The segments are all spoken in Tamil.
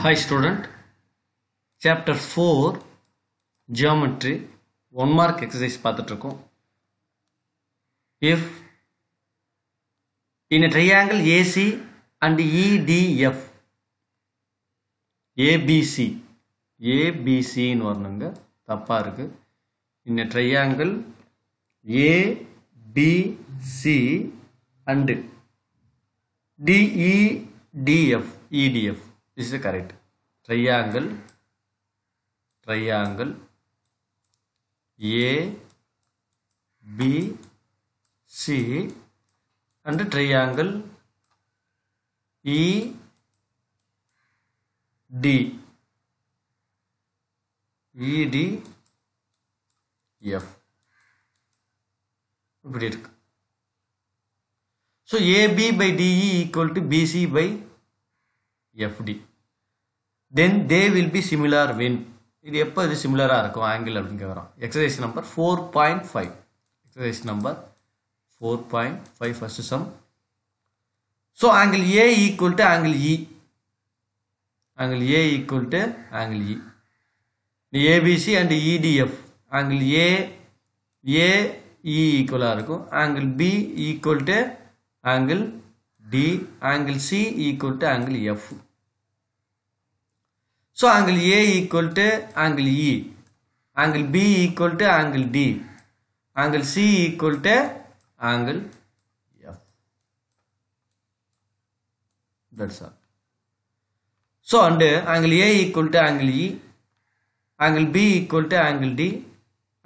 Hi student chapter four geometry one mark exercise பார்த்துட்ருக்கோம் if in triangle AC and EDF ABC ஏபிசின்னு வரணுங்க தப்பாக இருக்குது in triangle ABC and DEDF EDF this is correct triangle triangle a b c and triangle e d e d f இப்படி இருக்கு so ab by de equal to bc by FD then they will be similar when இது எப்போ இது சிமிலராக இருக்கும் ஆங்கிள் அப்படின்னு கேட்குறோம் exercise number four point five exercise number four point five first sum so angle A equal to angle E angle A equal to angle E ABC and EDF angle A AE ஈக்குவலாக இருக்கும் angle B equal to angle D angle C equal to angle F. So angle A equal to angle E, angle B equal to angle D, angle C equal to angle F. That's all. So under angle A equal to angle E, angle B equal to angle D,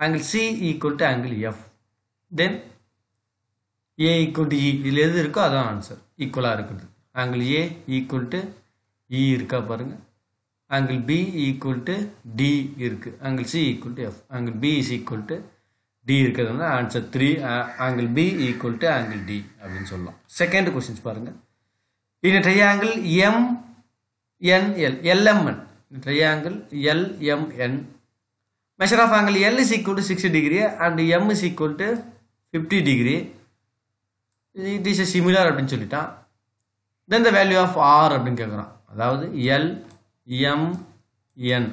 angle C equal to angle F. Then A equal to E இதில் எது இருக்கோ அதான் ஆன்சர் ஈக்குவலாக இருக்குது angle A equal to E இருக்கா பாருங்கள் angle B equal to D இருக்குது angle C equal to F angle B is equal to D இருக்கிறதுனால answer three angle B equal to angle D அப்படின்னு சொல்லலாம் செகண்ட் கொஸ்டின்ஸ் பாருங்கள் in triangle M NL LMN triangle LMN measure of angle L is equal to sixty degree and M is equal to fifty degree it is similar அப்படின்னு சொல்லிட்டான் then the value of R அப்படின்னு கேட்குறான் அதாவது L M N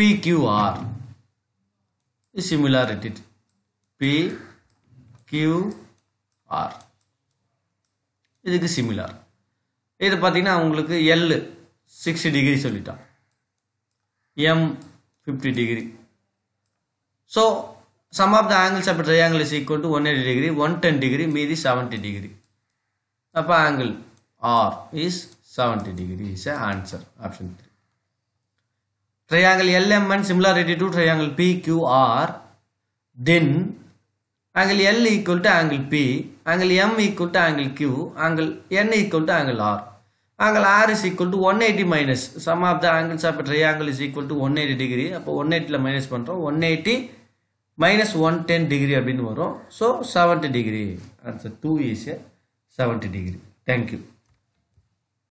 PQR is similar it it P q இதுக்கு சிமிலார் இது பார்த்தீங்கன்னா உங்களுக்கு எல் சிக்ஸ்டி டிகிரி சொல்லிட்டான் M fifty degree so sum of the angles of triangle is equal to one eighty degree one ten degree மீதி செவன்ட்டி டிகிரி அப்போ angle R is seventy degree is uh answer option three triangle LMN similarity to triangle P QR then angle L equal to angle P angle M equal to angle Q angle N equal to angle R angle R is equal to one eighty minus sum of the angles of triangle is equal to one eighty degree அப்போ ஒன் எயிட்டியில் மைனஸ் பண்ணுறோம் one eighty minus one ten degree அப்படின்னு வரும் so seventy degree answer two is seventy degree thank you